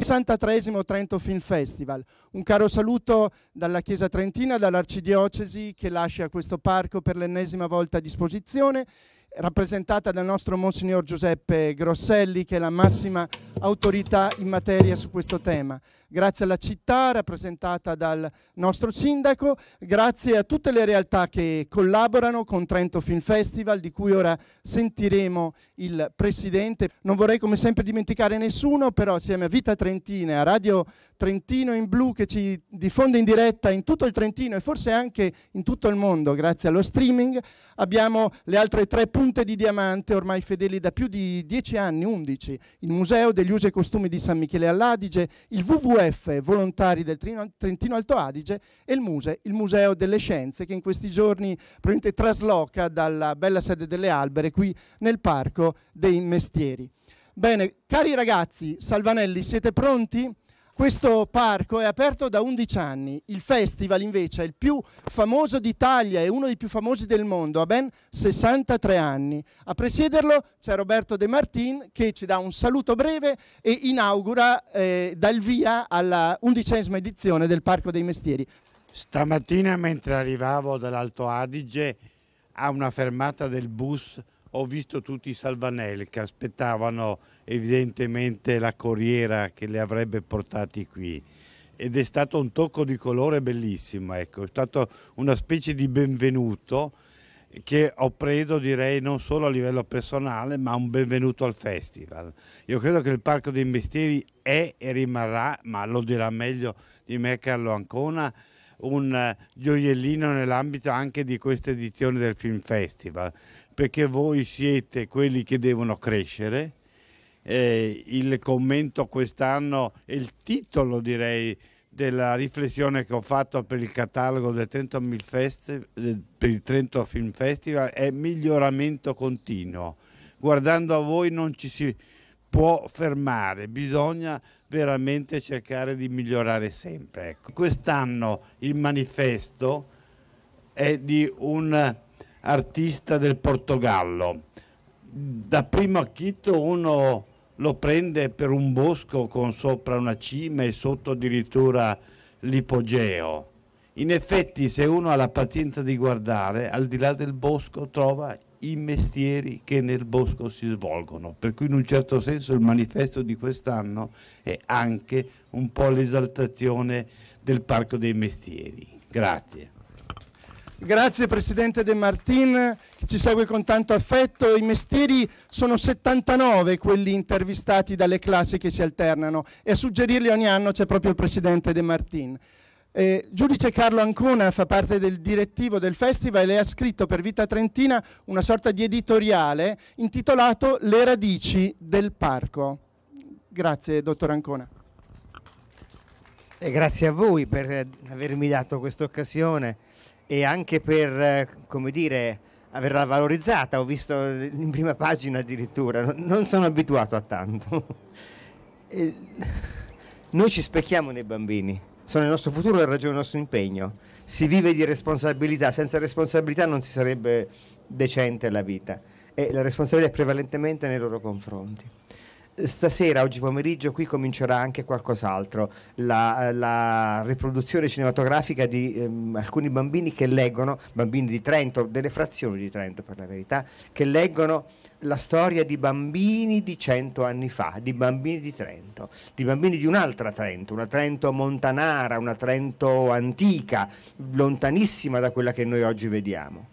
63 Trento Film Festival. Un caro saluto dalla Chiesa Trentina, dall'Arcidiocesi che lascia questo parco per l'ennesima volta a disposizione, rappresentata dal nostro Monsignor Giuseppe Grosselli che è la massima autorità in materia su questo tema grazie alla città rappresentata dal nostro sindaco, grazie a tutte le realtà che collaborano con Trento Film Festival, di cui ora sentiremo il presidente. Non vorrei come sempre dimenticare nessuno, però assieme a Vita Trentina, a Radio Trentino in Blu che ci diffonde in diretta in tutto il Trentino e forse anche in tutto il mondo grazie allo streaming, abbiamo le altre tre punte di diamante ormai fedeli da più di dieci anni, 11, il Museo degli Usi e Costumi di San Michele all'Adige, il WWF WWF Volontari del Trentino Alto Adige e il MUSE, il Museo delle Scienze, che in questi giorni probabilmente trasloca dalla bella sede delle Albere qui nel Parco dei Mestieri. Bene, cari ragazzi, Salvanelli, siete pronti? Questo parco è aperto da 11 anni, il festival invece è il più famoso d'Italia e uno dei più famosi del mondo, ha ben 63 anni. A presiederlo c'è Roberto De Martin che ci dà un saluto breve e inaugura eh, dal via alla undicesima edizione del Parco dei Mestieri. Stamattina mentre arrivavo dall'Alto Adige a una fermata del bus ho visto tutti i Salvanel che aspettavano evidentemente la corriera che li avrebbe portati qui ed è stato un tocco di colore bellissimo, ecco. è stato una specie di benvenuto che ho preso direi non solo a livello personale ma un benvenuto al festival. Io credo che il Parco dei Mestieri è e rimarrà, ma lo dirà meglio di me Carlo Ancona, un gioiellino nell'ambito anche di questa edizione del Film Festival perché voi siete quelli che devono crescere. Eh, il commento quest'anno e il titolo direi della riflessione che ho fatto per il catalogo del Trento, Fest, per il Trento Film Festival è miglioramento continuo. Guardando a voi non ci si può fermare, bisogna veramente cercare di migliorare sempre. Ecco. Quest'anno il manifesto è di un artista del Portogallo. Da primo acchito uno lo prende per un bosco con sopra una cima e sotto addirittura l'ipogeo. In effetti se uno ha la pazienza di guardare, al di là del bosco trova i mestieri che nel bosco si svolgono, per cui in un certo senso il manifesto di quest'anno è anche un po' l'esaltazione del Parco dei Mestieri. Grazie. Grazie Presidente De Martin che ci segue con tanto affetto. I mestieri sono 79 quelli intervistati dalle classi che si alternano e a suggerirli ogni anno c'è proprio il Presidente De Martin. Eh, giudice Carlo Ancona fa parte del direttivo del festival e ha scritto per Vita Trentina una sorta di editoriale intitolato Le radici del parco. Grazie dottor Ancona. E grazie a voi per eh, avermi dato questa occasione e anche per, eh, come dire, averla valorizzata, ho visto in prima pagina addirittura, non sono abituato a tanto. E noi ci specchiamo nei bambini, sono il nostro futuro e ragione il nostro impegno. Si vive di responsabilità, senza responsabilità non si sarebbe decente la vita e la responsabilità è prevalentemente nei loro confronti. Stasera, oggi pomeriggio, qui comincerà anche qualcos'altro, la, la riproduzione cinematografica di ehm, alcuni bambini che leggono, bambini di Trento, delle frazioni di Trento per la verità, che leggono la storia di bambini di cento anni fa, di bambini di Trento, di bambini di un'altra Trento, una Trento montanara, una Trento antica, lontanissima da quella che noi oggi vediamo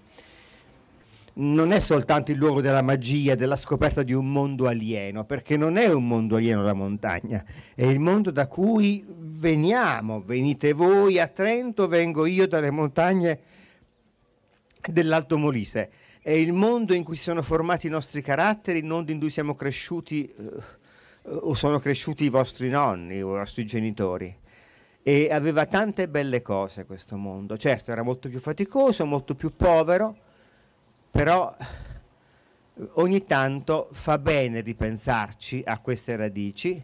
non è soltanto il luogo della magia, della scoperta di un mondo alieno, perché non è un mondo alieno la montagna, è il mondo da cui veniamo, venite voi a Trento, vengo io dalle montagne dell'Alto Molise, è il mondo in cui si sono formati i nostri caratteri, il mondo in cui siamo cresciuti eh, o sono cresciuti i vostri nonni o i vostri genitori e aveva tante belle cose questo mondo, certo era molto più faticoso, molto più povero, però ogni tanto fa bene ripensarci a queste radici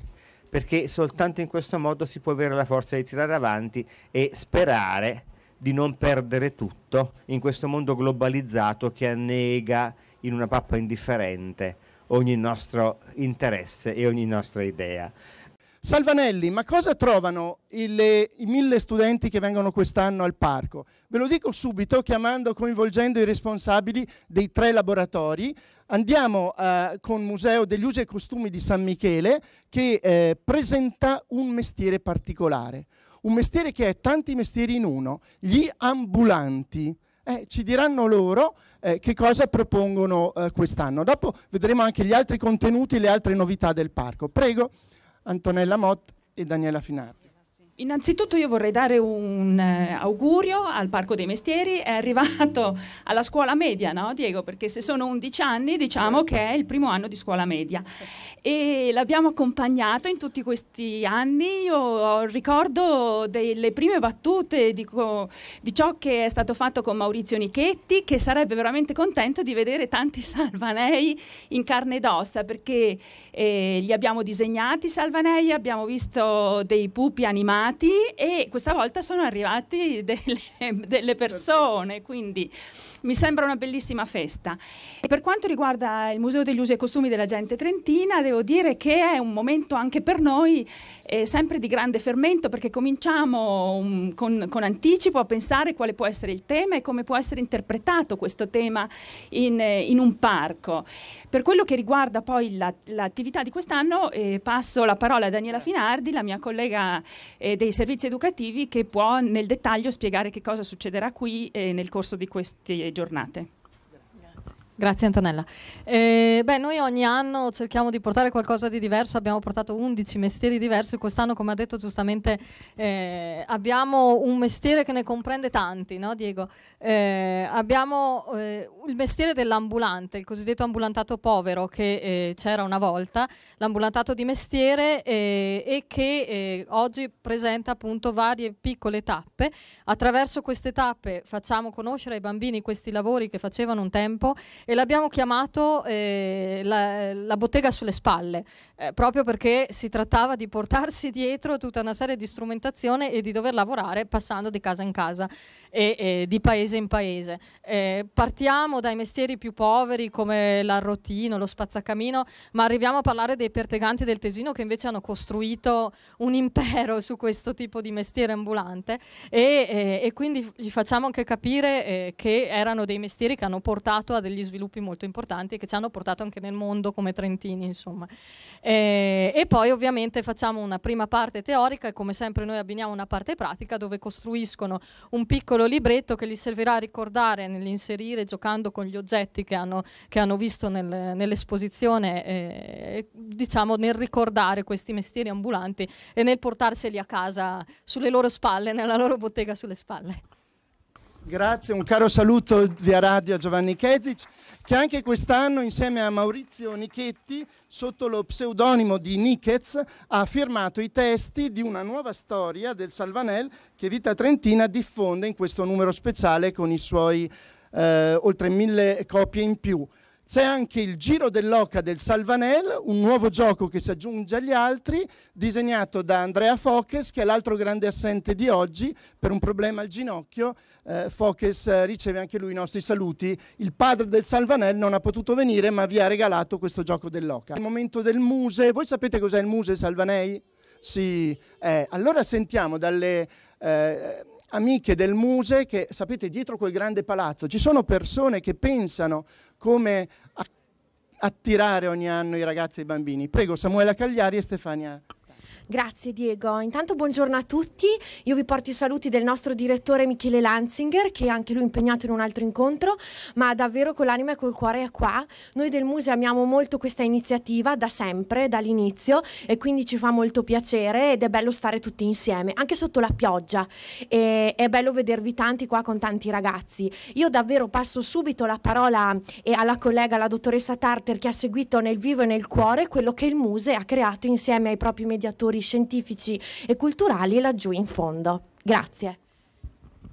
perché soltanto in questo modo si può avere la forza di tirare avanti e sperare di non perdere tutto in questo mondo globalizzato che annega in una pappa indifferente ogni nostro interesse e ogni nostra idea. Salvanelli, ma cosa trovano le, i mille studenti che vengono quest'anno al parco? Ve lo dico subito chiamando, coinvolgendo i responsabili dei tre laboratori. Andiamo eh, con il Museo degli Usi e Costumi di San Michele che eh, presenta un mestiere particolare, un mestiere che è tanti mestieri in uno, gli ambulanti. Eh, ci diranno loro eh, che cosa propongono eh, quest'anno. Dopo vedremo anche gli altri contenuti e le altre novità del parco. Prego. Antonella Mott e Daniela Finardi. Innanzitutto io vorrei dare un eh, augurio al Parco dei Mestieri, è arrivato alla scuola media, no Diego? Perché se sono 11 anni diciamo certo. che è il primo anno di scuola media e l'abbiamo accompagnato in tutti questi anni, io ricordo delle prime battute di, di ciò che è stato fatto con Maurizio Nichetti che sarebbe veramente contento di vedere tanti Salvanei in carne ed ossa perché eh, li abbiamo disegnati Salvanei, abbiamo visto dei pupi animali arrivati e questa volta sono arrivati delle, delle persone, quindi mi sembra una bellissima festa. E per quanto riguarda il Museo degli Usi e Costumi della Gente Trentina, devo dire che è un momento anche per noi eh, sempre di grande fermento perché cominciamo um, con, con, anticipo a pensare quale può essere il tema e come può essere interpretato questo tema in, eh, in un parco. Per quello che riguarda poi l'attività di quest'anno eh, passo la parola a Daniela Finardi, la mia collega eh, dei servizi educativi che può nel dettaglio spiegare che cosa succederà qui eh, nel corso di queste giornate. Grazie Antonella. Eh, beh, noi ogni anno cerchiamo di portare qualcosa di diverso, abbiamo portato 11 mestieri diversi, quest'anno come ha detto giustamente eh, abbiamo un mestiere che ne comprende tanti, no Diego? Eh, abbiamo eh, il mestiere dell'ambulante, il cosiddetto ambulantato povero che eh, c'era una volta, l'ambulantato di mestiere eh, e che oggi presenta appunto varie piccole tappe. Attraverso queste tappe facciamo conoscere ai bambini questi lavori che facevano un tempo e l'abbiamo chiamato eh, la, la, bottega sulle spalle, eh, proprio perché si trattava di portarsi dietro tutta una serie di strumentazione e di dover lavorare passando di casa in casa e, e di paese in paese. Eh, partiamo dai mestieri più poveri come l'arrotino, lo spazzacamino, ma arriviamo a parlare dei perteganti del Tesino che invece hanno costruito un impero su questo tipo di mestiere ambulante e, eh, e quindi gli facciamo anche capire eh, che erano dei mestieri che hanno portato a degli sviluppi sviluppi molto importanti che ci hanno portato anche nel mondo come trentini, insomma. Eh, e poi ovviamente facciamo una prima parte teorica e come sempre noi abbiniamo una parte pratica dove costruiscono un piccolo libretto che gli servirà a ricordare nell'inserire, giocando con gli oggetti che hanno, che hanno visto nel, nell'esposizione, eh, diciamo nel ricordare questi mestieri ambulanti e nel portarseli a casa sulle loro spalle, nella loro bottega sulle spalle. Grazie, un caro saluto via radio a Giovanni Kezic che anche quest'anno insieme a Maurizio Nichetti, sotto lo pseudonimo di Niquez, ha firmato i testi di una nuova storia del Salvanel che Vita Trentina diffonde in questo numero speciale con i suoi eh, oltre mille copie in più. C'è anche il Giro dell'Oca del Salvanel, un nuovo gioco che si aggiunge agli altri, disegnato da Andrea Foches, che è l'altro grande assente di oggi, per un problema al ginocchio. Eh, Foches eh, riceve anche lui i nostri saluti. Il padre del Salvanel non ha potuto venire, ma vi ha regalato questo gioco dell'Oca. Il momento del Muse, voi sapete cos'è il Muse Salvanei? Sì, eh, allora sentiamo dalle... Eh, amiche del Muse che, sapete, dietro quel grande palazzo ci sono persone che pensano come attirare ogni anno i ragazzi e i bambini. Prego, Samuela Cagliari e Stefania Grazie Diego. Intanto buongiorno a tutti. Io vi porto i saluti del nostro direttore Michele Lanzinger, che è anche lui impegnato in un altro incontro, ma davvero con l'anima e col cuore è qua. Noi del Muse amiamo molto questa iniziativa da sempre, dall'inizio, e quindi ci fa molto piacere ed è bello stare tutti insieme, anche sotto la pioggia. E è bello vedervi tanti qua con tanti ragazzi. Io davvero passo subito la parola eh, alla collega, la dottoressa Tarter, che ha seguito nel vivo e nel cuore quello che il Muse ha creato insieme ai propri mediatori scientifici e culturali laggiù in fondo. Grazie.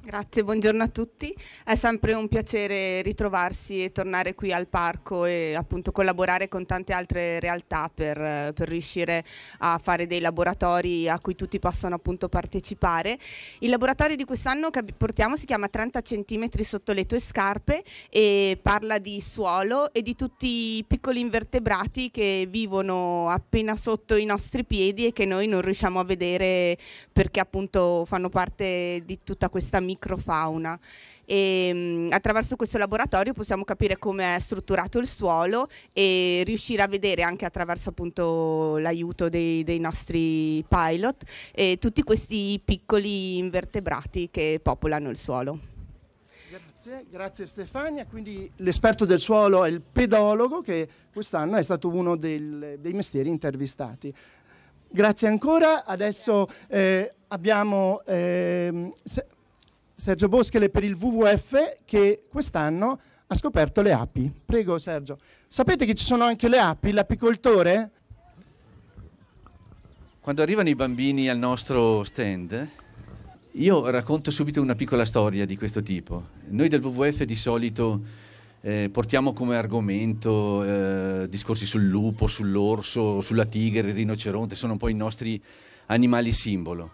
Grazie, buongiorno a tutti. È sempre un piacere ritrovarsi e tornare qui al parco e appunto collaborare con tante altre realtà per, per riuscire a fare dei laboratori a cui tutti possano appunto partecipare. Il laboratorio di quest'anno che portiamo si chiama 30 cm sotto le tue scarpe e parla di suolo e di tutti i piccoli invertebrati che vivono appena sotto i nostri piedi e che noi non riusciamo a vedere perché appunto fanno parte di tutta questa mia microfauna e mm, attraverso questo laboratorio possiamo capire come è strutturato il suolo e riuscire a vedere anche attraverso appunto l'aiuto dei, dei, nostri pilot e tutti questi piccoli invertebrati che popolano il suolo. Grazie, grazie Stefania. Quindi l'esperto del suolo è il pedologo che quest'anno è stato uno del, dei mestieri intervistati. Grazie ancora, adesso eh, abbiamo eh, Sergio Boschele per il WWF che quest'anno ha scoperto le api. Prego Sergio. Sapete che ci sono anche le api, l'apicoltore? Quando arrivano i bambini al nostro stand, io racconto subito una piccola storia di questo tipo. Noi del WWF di solito eh, portiamo come argomento eh, discorsi sul lupo, sull'orso, sulla tigre, il rinoceronte, sono un po' i nostri animali simbolo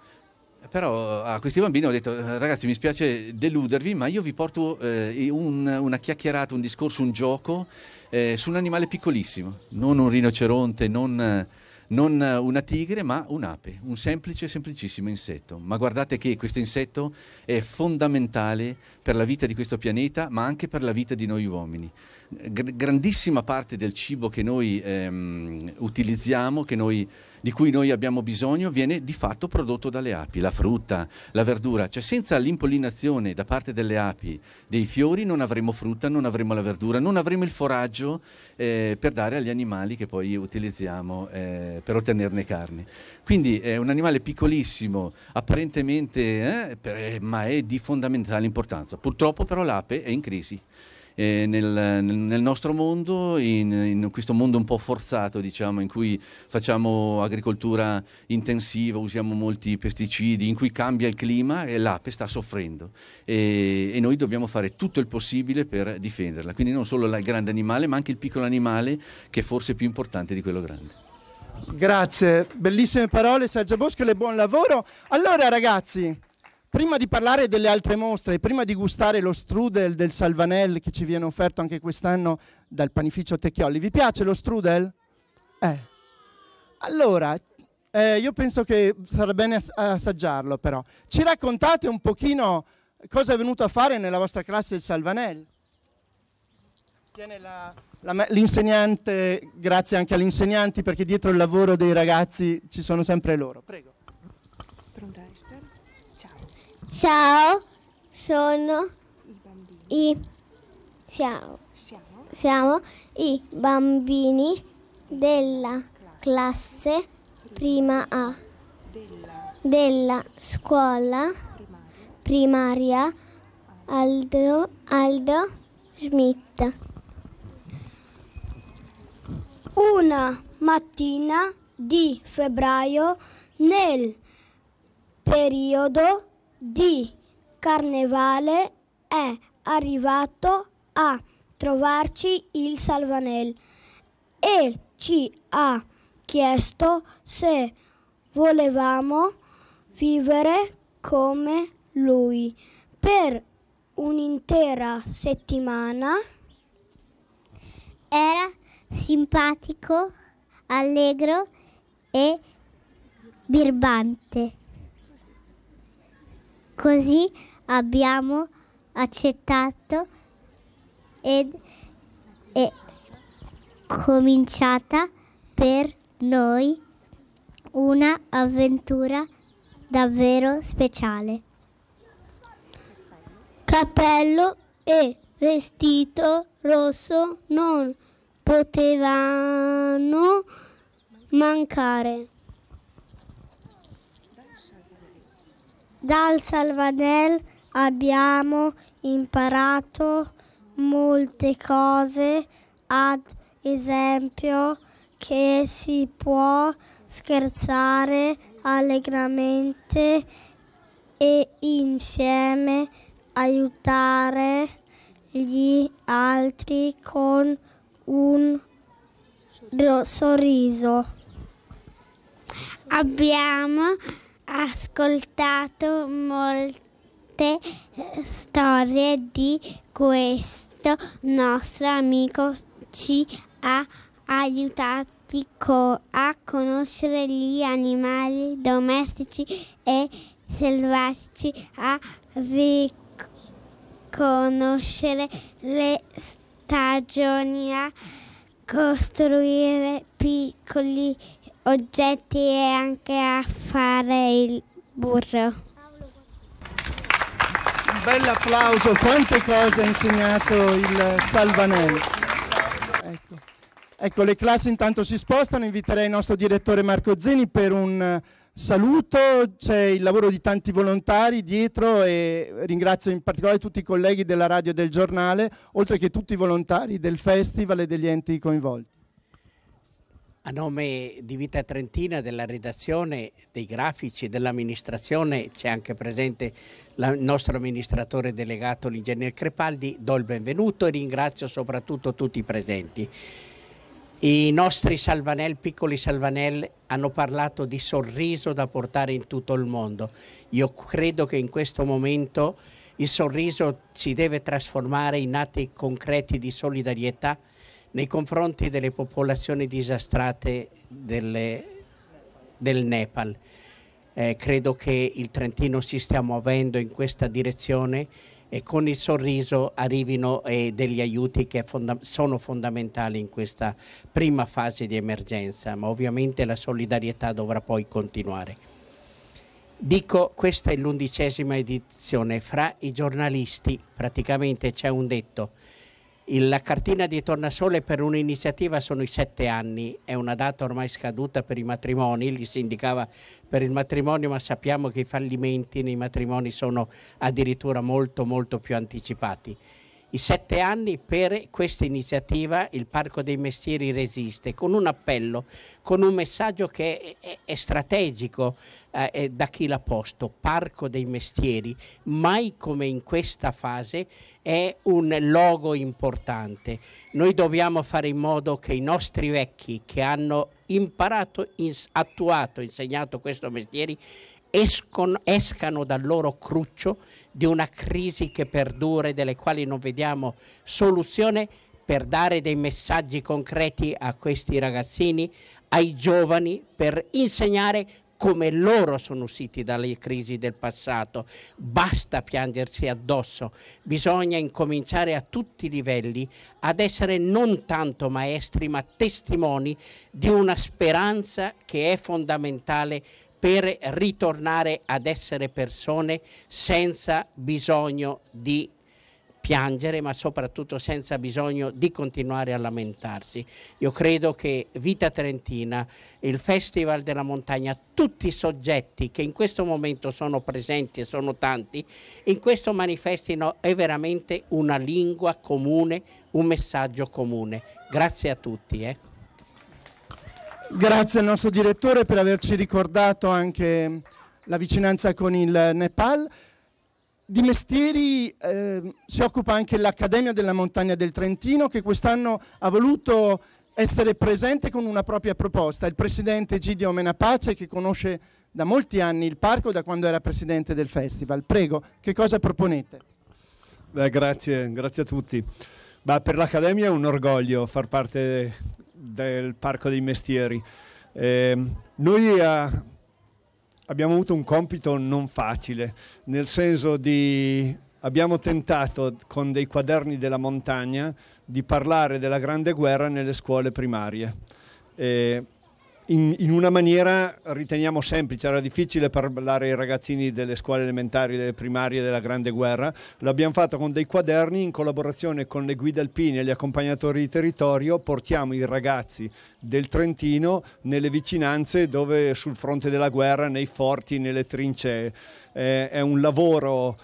però a questi bambini ho detto ragazzi mi spiace deludervi ma io vi porto eh, un, una chiacchierata, un discorso, un gioco eh, su un animale piccolissimo, non un rinoceronte, non, non una tigre ma un'ape, un semplice semplicissimo insetto. Ma guardate che questo insetto è fondamentale per la vita di questo pianeta ma anche per la vita di noi uomini grandissima parte del cibo che noi ehm, utilizziamo, che noi, di cui noi abbiamo bisogno, viene di fatto prodotto dalle api, la frutta, la verdura, cioè senza l'impollinazione da parte delle api dei fiori non avremo frutta, non avremo la verdura, non avremo il foraggio eh, per dare agli animali che poi utilizziamo eh, per ottenerne carne. Quindi è un animale piccolissimo, apparentemente, eh, per, eh, ma è di fondamentale importanza. Purtroppo però l'ape è in crisi eh, nel, nel, nostro mondo, in, in, questo mondo un po' forzato, diciamo, in cui facciamo agricoltura intensiva, usiamo molti pesticidi, in cui cambia il clima e l'ape sta soffrendo e, e noi dobbiamo fare tutto il possibile per difenderla. Quindi non solo il grande animale, ma anche il piccolo animale che è forse più importante di quello grande. Grazie, bellissime parole Sergio Bosco e buon lavoro. Allora ragazzi, Prima di parlare delle altre mostre, prima di gustare lo strudel del Salvanel che ci viene offerto anche quest'anno dal panificio Tecchiolli, vi piace lo strudel? Eh. Allora, eh, io penso che sarà bene assaggiarlo però. Ci raccontate un pochino cosa è venuto a fare nella vostra classe il Salvanel? l'insegnante, grazie anche agli insegnanti perché dietro il lavoro dei ragazzi ci sono sempre loro. Prego. Ciao, sono i, i siamo, siamo, i bambini della classe, prima, A della, scuola primaria, primaria Aldo, Aldo Schmidt. Una mattina di febbraio nel periodo di Carnevale è arrivato a trovarci il Salvanel e ci ha chiesto se volevamo vivere come lui per un'intera settimana. Era simpatico, allegro e birbante. Così abbiamo accettato ed è cominciata per noi una avventura davvero speciale. Cappello e vestito rosso non potevano mancare. Dal Salvanel abbiamo imparato molte cose, ad esempio che si può scherzare allegramente e insieme aiutare gli altri con un sorriso. Abbiamo ascoltato molte eh, storie di questo nostro amico ci ha aiutati co- a conoscere gli animali domestici e selvatici, a riconoscere le stagioni, a costruire piccoli oggetti e anche a fare il burro. Un bel applauso, quante cose ha insegnato il Salvanelli. Ecco. ecco. le classi intanto si spostano, inviterei il nostro direttore Marco Zeni per un eh, saluto, c'è il lavoro di tanti volontari dietro e ringrazio in particolare tutti i colleghi della radio e del giornale, oltre che tutti i volontari del festival e degli enti coinvolti. A nome di Vita Trentina, della redazione, dei grafici, dell'amministrazione, c'è anche presente il nostro amministratore delegato, l'ingegner Crepaldi, do il benvenuto e ringrazio soprattutto tutti i presenti. I nostri Salvanel, piccoli Salvanel, hanno parlato di sorriso da portare in tutto il mondo. Io credo che in questo momento il sorriso si deve trasformare in atti concreti di solidarietà nei confronti delle popolazioni disastrate delle, del Nepal. Eh, credo che il Trentino si stia muovendo in questa direzione e con il sorriso arrivino eh, degli aiuti che fonda sono fondamentali in questa prima fase di emergenza, ma ovviamente la solidarietà dovrà poi continuare. Dico, questa è l'undicesima edizione, fra i giornalisti praticamente c'è un detto, la cartina di tornasole per un'iniziativa sono i sette anni, è una data ormai scaduta per i matrimoni, gli si indicava per il matrimonio ma sappiamo che i fallimenti nei matrimoni sono addirittura molto molto più anticipati i sette anni per questa iniziativa il Parco dei Mestieri resiste con un appello, con un messaggio che è, è strategico eh, eh, da chi l'ha posto, Parco dei Mestieri, mai come in questa fase è un logo importante. Noi dobbiamo fare in modo che i nostri vecchi che hanno imparato, ins attuato, insegnato questo mestiere escono, escano dal loro cruccio di una crisi che perdura e delle quali non vediamo soluzione per dare dei messaggi concreti a questi ragazzini, ai giovani, per insegnare come loro sono usciti dalle crisi del passato. Basta piangersi addosso, bisogna incominciare a tutti i livelli ad essere non tanto maestri ma testimoni di una speranza che è fondamentale per ritornare ad essere persone senza bisogno di piangere ma soprattutto senza bisogno di continuare a lamentarsi. Io credo che Vita Trentina, il Festival della Montagna, tutti i soggetti che in questo momento sono presenti e sono tanti, in questo manifestino è veramente una lingua comune, un messaggio comune. Grazie a tutti. Eh. Grazie al nostro direttore per averci ricordato anche la vicinanza con il Nepal. Di mestieri eh, si occupa anche l'Accademia della Montagna del Trentino che quest'anno ha voluto essere presente con una propria proposta. Il presidente Gidio Menapace che conosce da molti anni il parco da quando era presidente del festival. Prego, che cosa proponete? Beh, grazie, grazie a tutti. Bah, per l'Accademia è un orgoglio far parte del Parco dei Mestieri. Ehm, eh, noi a, abbiamo avuto un compito non facile, nel senso di abbiamo tentato con dei quaderni della montagna di parlare della Grande Guerra nelle scuole primarie. Eh, in, in, una maniera riteniamo semplice, era difficile parlare ai ragazzini delle scuole elementari, delle primarie della Grande Guerra, l'abbiamo fatto con dei quaderni in collaborazione con le guide alpine e gli accompagnatori di territorio, portiamo i ragazzi del Trentino nelle vicinanze dove sul fronte della guerra, nei forti, nelle trincee. Eh, è un lavoro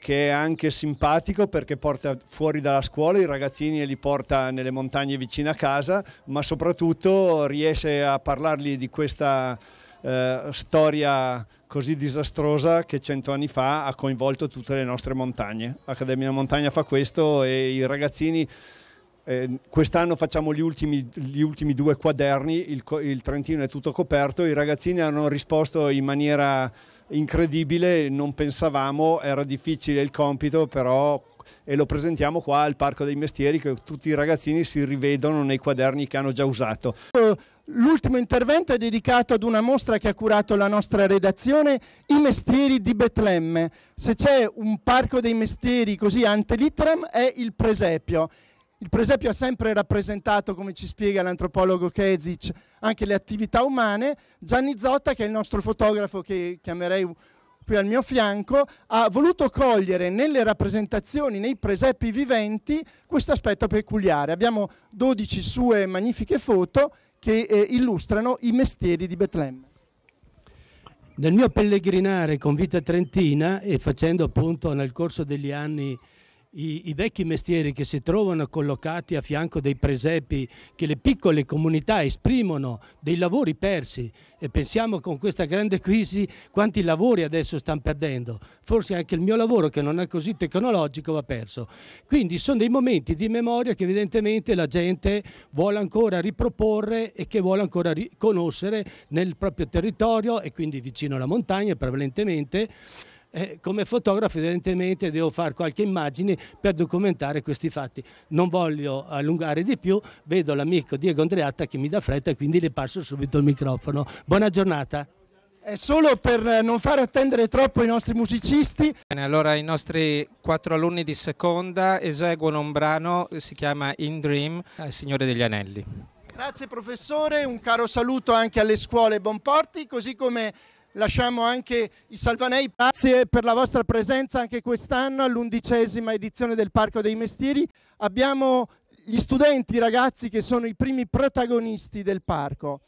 che è anche simpatico perché porta fuori dalla scuola i ragazzini e li porta nelle montagne vicino a casa, ma soprattutto riesce a parlargli di questa eh, storia così disastrosa che cento anni fa ha coinvolto tutte le nostre montagne. Accademia Montagna fa questo e i ragazzini... Eh, quest'anno facciamo gli ultimi, gli ultimi due quaderni, il, il Trentino è tutto coperto, i ragazzini hanno risposto in maniera incredibile, non pensavamo, era difficile il compito, però e lo presentiamo qua al Parco dei Mestieri che tutti i ragazzini si rivedono nei quaderni che hanno già usato. L'ultimo intervento è dedicato ad una mostra che ha curato la nostra redazione, I mestieri di Betlemme. Se c'è un parco dei mestieri così antelitteram è il presepio il presepio ha sempre rappresentato, come ci spiega l'antropologo Kezic, anche le attività umane. Gianni Zotta, che è il nostro fotografo che chiamerei qui al mio fianco, ha voluto cogliere nelle rappresentazioni, nei presepi viventi, questo aspetto peculiare. Abbiamo 12 sue magnifiche foto che eh, illustrano i mestieri di Betlemme. Nel mio pellegrinare con Vita Trentina e facendo appunto nel corso degli anni i, i, vecchi mestieri che si trovano collocati a fianco dei presepi che le piccole comunità esprimono, dei lavori persi e pensiamo con questa grande crisi quanti lavori adesso stanno perdendo, forse anche il mio lavoro che non è così tecnologico va perso. Quindi sono dei momenti di memoria che evidentemente la gente vuole ancora riproporre e che vuole ancora riconoscere nel proprio territorio e quindi vicino alla montagna prevalentemente eh, come fotografo evidentemente devo fare qualche immagine per documentare questi fatti. Non voglio allungare di più, vedo l'amico Diego Andreatta che mi dà fretta e quindi le passo subito il microfono. Buona giornata. È solo per non far attendere troppo i nostri musicisti. Bene, allora i nostri quattro alunni di seconda eseguono un brano che si chiama In Dream, Il Signore degli Anelli. Grazie professore, un caro saluto anche alle scuole Bonporti, così come lasciamo anche i Salvanei. Grazie per la vostra presenza anche quest'anno all'undicesima edizione del Parco dei Mestieri. Abbiamo gli studenti, i ragazzi che sono i primi protagonisti del parco.